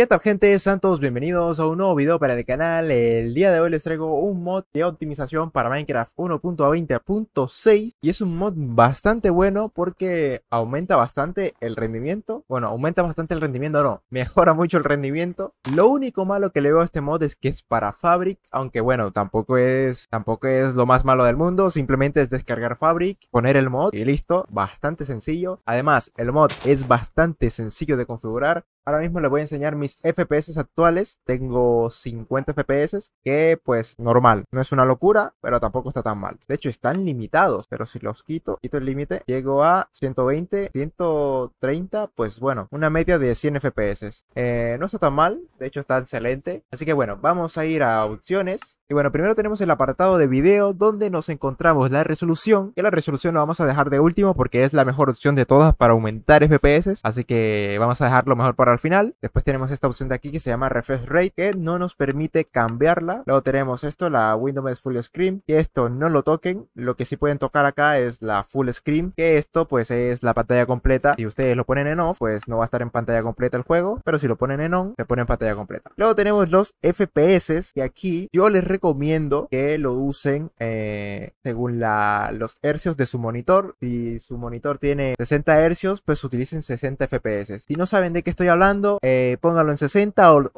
¿Qué tal gente? santos todos bienvenidos a un nuevo video para el canal. El día de hoy les traigo un mod de optimización para Minecraft 1.20.6 y es un mod bastante bueno porque aumenta bastante el rendimiento. Bueno, aumenta bastante el rendimiento, no, mejora mucho el rendimiento. Lo único malo que le veo a este mod es que es para Fabric, aunque bueno, tampoco es tampoco es lo más malo del mundo, simplemente es descargar Fabric, poner el mod y listo, bastante sencillo. Además, el mod es bastante sencillo de configurar, Ahora mismo les voy a enseñar mis FPS actuales. Tengo 50 FPS, que pues normal. No es una locura, pero tampoco está tan mal. De hecho, están limitados, pero si los quito, quito el límite, llego a 120, 130, pues bueno, una media de 100 FPS. Eh, no está tan mal, de hecho está excelente. Así que bueno, vamos a ir a opciones. Y bueno, primero tenemos el apartado de video donde nos encontramos la resolución, que la resolución la vamos a dejar de último porque es la mejor opción de todas para aumentar FPS. Así que vamos a dejarlo mejor para al final. Después tenemos esta opción de aquí que se llama Refresh Rate, que no nos permite cambiarla. Luego tenemos esto, la Windows Full Screen, que esto no lo toquen. Lo que sí pueden tocar acá es la Full Screen, que esto pues es la pantalla completa. Si ustedes lo ponen en off, pues no va a estar en pantalla completa el juego, pero si lo ponen en on, se pone en pantalla completa. Luego tenemos los FPS, y aquí yo les recomiendo que lo usen eh, según la, los hercios de su monitor. Si su monitor tiene 60 hercios, pues utilicen 60 FPS. Si no saben de qué estoy hablando, eh, póngalo en 60 o,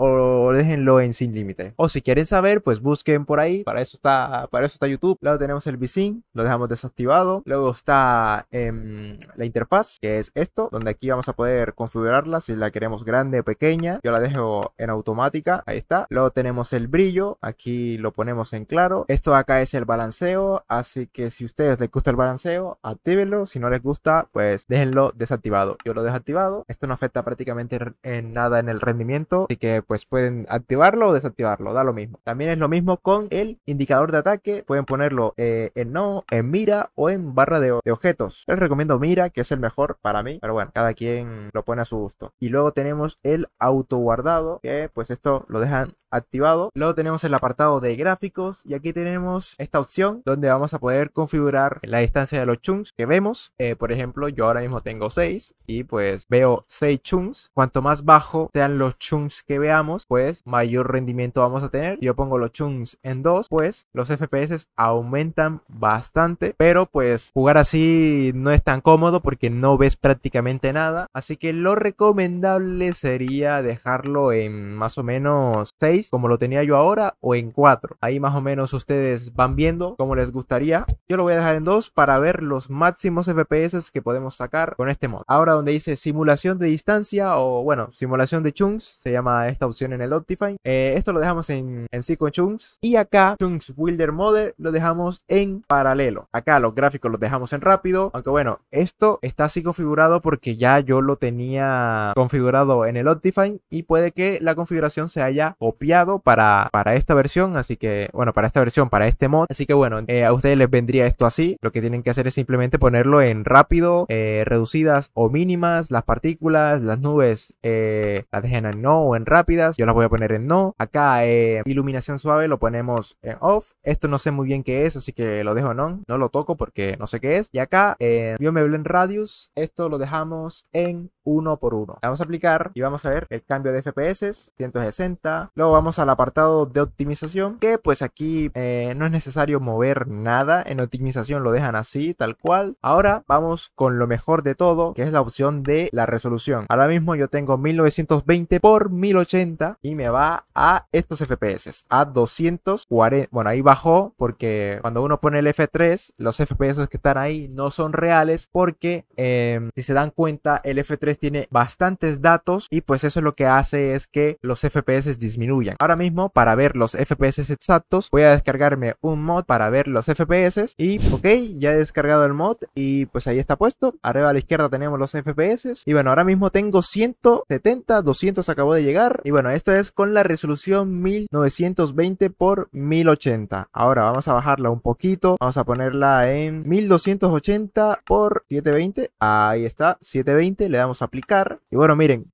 déjenlo en Sin Límite. O si quieren saber, pues busquen por ahí. Para eso está, para eso está YouTube. Luego tenemos el Visin, lo dejamos desactivado. Luego está eh, la interfaz, que es esto, donde aquí vamos a poder configurarla si la queremos grande o pequeña. Yo la dejo en automática, ahí está. Luego tenemos el brillo, aquí lo ponemos en claro. Esto acá es el balanceo, así que si a ustedes les gusta el balanceo, actívenlo. Si no les gusta, pues déjenlo desactivado. Yo lo he activado. Esto no afecta prácticamente en nada en el rendimiento, así que pues pueden activarlo o desactivarlo, da lo mismo. También es lo mismo con el indicador de ataque, pueden ponerlo eh, en no, en mira o en barra de, objetos. Les recomiendo mira, que es el mejor para mí, pero bueno, cada quien lo pone a su gusto. Y luego tenemos el auto guardado, que pues esto lo dejan activado. Luego tenemos el apartado de gráficos y aquí tenemos esta opción donde vamos a poder configurar la distancia de los chunks que vemos. Eh, por ejemplo, yo ahora mismo tengo 6 y pues veo 6 chunks. Cuanto más bajo sean los chunks que veamos, pues mayor rendimiento vamos a tener. Yo pongo los chunks en 2, pues los FPS aumentan bastante, pero pues jugar así no es tan cómodo porque no ves prácticamente nada. Así que lo recomendable sería dejarlo en más o menos 6, como lo tenía yo ahora, o en 4. Ahí más o menos ustedes van viendo cómo les gustaría. Yo lo voy a dejar en 2 para ver los máximos FPS que podemos sacar con este mod. Ahora donde dice simulación de distancia o bueno, simulación de chunks, se llama esta opción en el otro Optifine, eh, esto lo dejamos en, en Chunks. Y acá, Chunks Wilder Mode lo dejamos en paralelo. Acá los gráficos los dejamos en rápido. Aunque bueno, esto está así configurado porque ya yo lo tenía configurado en el Optifine. Y puede que la configuración se haya copiado para, para esta versión. Así que, bueno, para esta versión, para este mod. Así que bueno, eh, a ustedes les vendría esto así. Lo que tienen que hacer es simplemente ponerlo en rápido, eh, reducidas o mínimas, las partículas, las nubes las dejen en no o en rápidas. Yo las voy a poner en no. Acá eh, iluminación suave lo ponemos en off. Esto no sé muy bien qué es, así que lo dejo en on. No lo toco porque no sé qué es. Y acá eh, en Radius, esto lo dejamos en uno por uno. Vamos a aplicar y vamos a ver el cambio de FPS, 160. Luego vamos al apartado de optimización, que pues aquí eh, no es necesario mover nada. En optimización lo dejan así, tal cual. Ahora vamos con lo mejor de todo, que es la opción de la resolución. Ahora mismo yo tengo 1920 por 1080 y me va a estos FPS, a 240. Bueno, ahí bajó porque cuando uno pone el F3, los FPS que están ahí no son reales porque eh, si se dan cuenta el F3 tiene bastantes datos y pues eso lo que hace es que los FPS disminuyan. Ahora mismo para ver los FPS exactos voy a descargarme un mod para ver los FPS y ok, ya he descargado el mod y pues ahí está puesto. Arriba a la izquierda tenemos los FPS y bueno, ahora mismo tengo 170, 200 acabo de llegar y bueno, esto es con la resolución 1920 por 1080. Ahora vamos a bajarla un poquito, vamos a ponerla en 1280 por 720. Ahí está, 720, le damos aplicar. Y bueno, miren,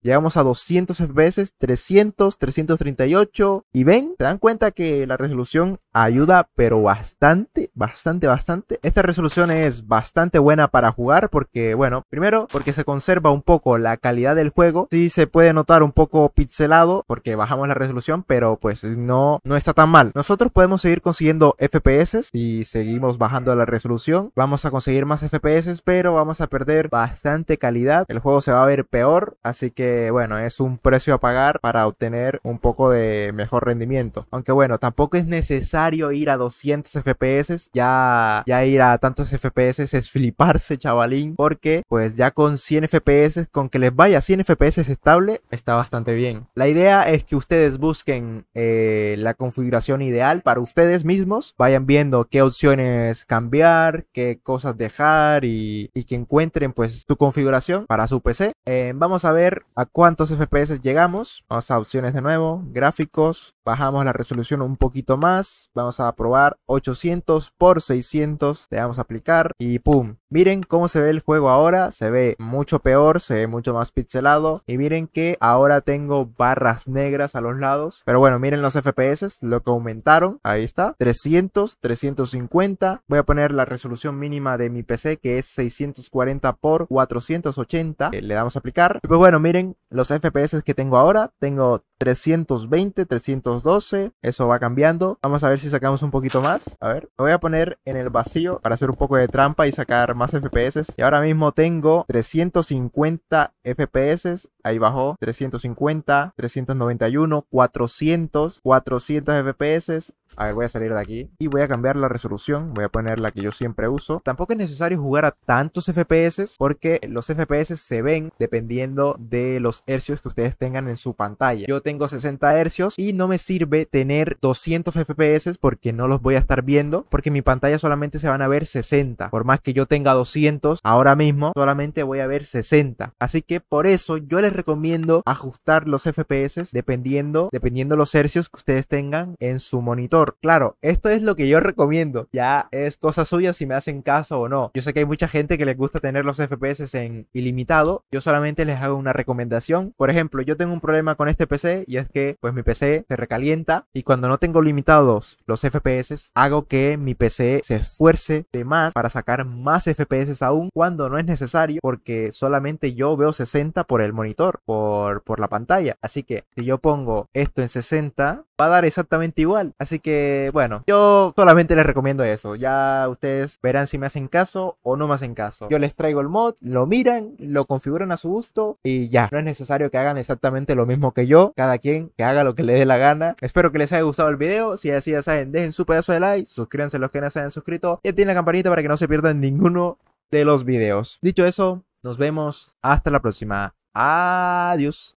Llegamos a 200 FPS, 300, 338 y ven, te dan cuenta que la resolución ayuda pero bastante, bastante, bastante. Esta resolución es bastante buena para jugar porque, bueno, primero porque se conserva un poco la calidad del juego. Sí se puede notar un poco pixelado porque bajamos la resolución, pero pues no, no está tan mal. Nosotros podemos seguir consiguiendo FPS y seguimos bajando la resolución. Vamos a conseguir más FPS, pero vamos a perder bastante calidad. El juego se va a ver peor, así que eh, bueno, es un precio a pagar para obtener un poco de mejor rendimiento. Aunque bueno, tampoco es necesario ir a 200 FPS, ya, ya ir a tantos FPS es fliparse, chavalín, porque pues ya con 100 FPS, con que les vaya 100 FPS estable, está bastante bien. La idea es que ustedes busquen eh, la configuración ideal para ustedes mismos, vayan viendo qué opciones cambiar, qué cosas dejar y, que encuentren pues su configuración para su PC. Eh, vamos a ver a cuántos FPS llegamos. Vamos a opciones de nuevo, gráficos, bajamos la resolución un poquito más, vamos a probar 800 por 600, le damos a aplicar y ¡pum! Miren cómo se ve el juego ahora, se ve mucho peor, se ve mucho más pixelado y miren que ahora tengo barras negras a los lados. Pero bueno, miren los FPS, lo que aumentaron, ahí está, 300, 350. Voy a poner la resolución mínima de mi PC que es 640 x 480. Le damos a aplicar. Y pues bueno, miren los FPS que tengo ahora, tengo 320, 312, eso va cambiando. Vamos a ver si sacamos un poquito más. A ver, lo voy a poner en el vacío para hacer un poco de trampa y sacar más FPS. Y ahora mismo tengo 350 FPS ahí bajó, 350, 391, 400, 400 FPS. A ver, voy a salir de aquí y voy a cambiar la resolución, voy a poner la que yo siempre uso. Tampoco es necesario jugar a tantos FPS porque los FPS se ven dependiendo de los hercios que ustedes tengan en su pantalla. Yo tengo 60 hercios y no me sirve tener 200 FPS porque no los voy a estar viendo porque mi pantalla solamente se van a ver 60. Por más que yo tenga 200 ahora mismo, solamente voy a ver 60. Así que por eso yo les recomiendo ajustar los FPS dependiendo, dependiendo los hercios que ustedes tengan en su monitor. Claro, esto es lo que yo recomiendo. Ya es cosa suya si me hacen caso o no. Yo sé que hay mucha gente que les gusta tener los FPS en ilimitado. Yo solamente les hago una recomendación. Por ejemplo, yo tengo un problema con este PC y es que pues mi PC se recalienta y cuando no tengo limitados los FPS, hago que mi PC se esfuerce de más para sacar más FPS aún cuando no es necesario porque solamente yo veo 60 por el monitor por, por la pantalla. Así que si yo pongo esto en 60, va a dar exactamente igual. Así que, bueno, yo solamente les recomiendo eso. Ya ustedes verán si me hacen caso o no me hacen caso. Yo les traigo el mod, lo miran, lo configuran a su gusto y ya. No es necesario que hagan exactamente lo mismo que yo. Cada quien que haga lo que le dé la gana. Espero que les haya gustado el video. Si así ya saben, dejen su pedazo de like, suscríbanse los que no se hayan suscrito y activen la campanita para que no se pierdan ninguno de los videos. Dicho eso, nos vemos hasta la próxima. Adiós.